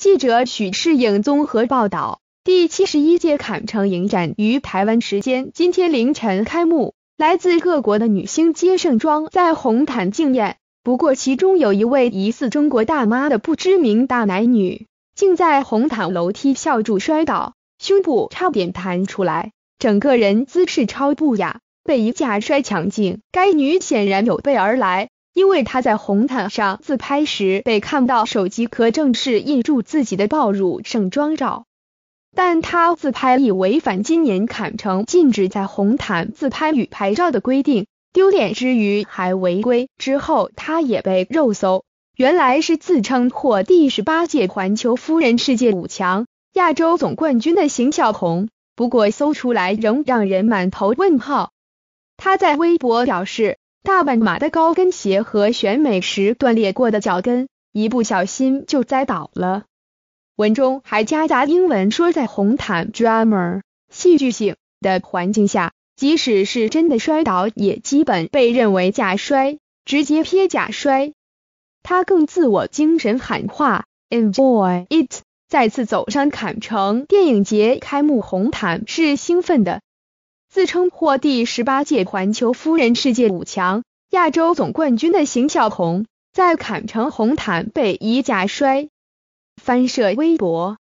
记者许世颖综合报道：第七十一届坎城影展于台湾时间今天凌晨开幕，来自各国的女星皆盛装在红毯惊艳。不过，其中有一位疑似中国大妈的不知名大奶女，竟在红毯楼梯笑住摔倒，胸部差点弹出来，整个人姿势超不雅，被一架摔抢镜。该女显然有备而来。因为他在红毯上自拍时被看到手机壳正是印住自己的爆乳盛装照，但他自拍已违反今年坎城禁止在红毯自拍与拍照的规定，丢脸之余还违规。之后他也被肉搜，原来是自称获第十八届环球夫人世界五强亚洲总冠军的邢小红，不过搜出来仍让人满头问号。他在微博表示。大半码的高跟鞋和选美时断裂过的脚跟，一不小心就栽倒了。文中还夹杂英文说，在红毯 drama 戏剧性的环境下，即使是真的摔倒，也基本被认为假摔，直接撇假摔。他更自我精神喊话，enjoy it，再次走上坎城电影节开幕红毯是兴奋的。自称获第十八届环球夫人世界五强亚洲总冠军的邢小红，在坎城红毯被以假摔，翻社微博。